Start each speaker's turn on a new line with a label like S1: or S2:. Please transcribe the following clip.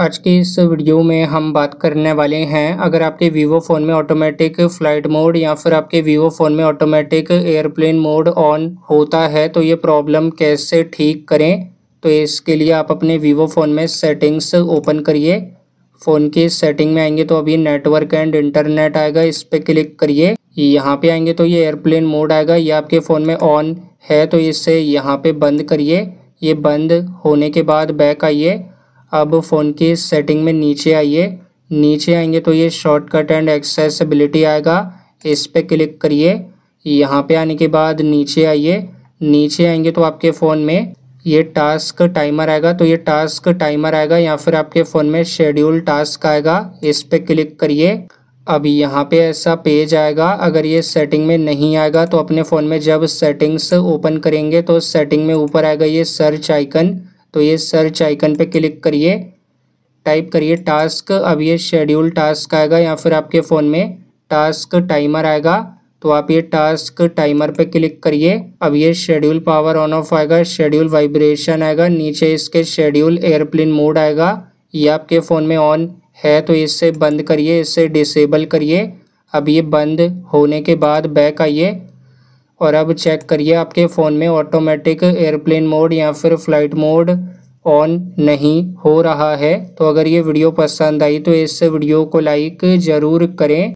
S1: आज के इस वीडियो में हम बात करने वाले हैं अगर आपके वीवो फ़ोन में ऑटोमेटिक फ़्लाइट मोड या फिर आपके वीवो फ़ोन में ऑटोमेटिक एयरप्लेन मोड ऑन होता है तो ये प्रॉब्लम कैसे ठीक करें तो इसके लिए आप अपने वीवो फ़ोन में सेटिंग्स ओपन करिए फ़ोन के सेटिंग में आएंगे तो अभी नेटवर्क एंड इंटरनेट आएगा इस पर क्लिक करिए यहाँ पर आएंगे तो ये एयरप्लेन मोड आएगा ये आपके फ़ोन में ऑन है तो इसे यहाँ पर बंद करिए ये बंद होने के बाद बैक आइए अब फ़ोन की सेटिंग में नीचे आइए नीचे आएंगे तो ये शॉर्टकट एंड एक्सेसिबिलिटी आएगा इस पर क्लिक करिए यहाँ पे आने के बाद नीचे आइए नीचे आएंगे तो आपके फ़ोन में ये टास्क टाइमर आएगा तो ये टास्क टाइमर आएगा या फिर आपके फ़ोन में शेड्यूल टास्क आएगा इस पर क्लिक करिए अब यहाँ पे ऐसा पेज आएगा अगर ये सेटिंग में नहीं आएगा तो अपने फ़ोन में जब सेटिंग्स ओपन करेंगे तो सेटिंग में ऊपर आएगा ये सर्च आइकन तो ये सर्च आइकन पे क्लिक करिए टाइप करिए टास्क अब ये शेड्यूल टास्क आएगा या फिर आपके फ़ोन में टास्क टाइमर आएगा तो आप ये टास्क टाइमर पे क्लिक करिए अब ये शेड्यूल पावर ऑन ऑफ आएगा शेड्यूल वाइब्रेशन आएगा नीचे इसके शेड्यूल एयरप्लेन मोड आएगा ये आपके फ़ोन में ऑन है तो इससे बंद करिए इससे डिसेबल करिए अब ये बंद होने के बाद बैक आइए और अब चेक करिए आपके फ़ोन में ऑटोमेटिक एयरप्लेन मोड या फिर फ्लाइट मोड ऑन नहीं हो रहा है तो अगर ये वीडियो पसंद आई तो इस वीडियो को लाइक ज़रूर करें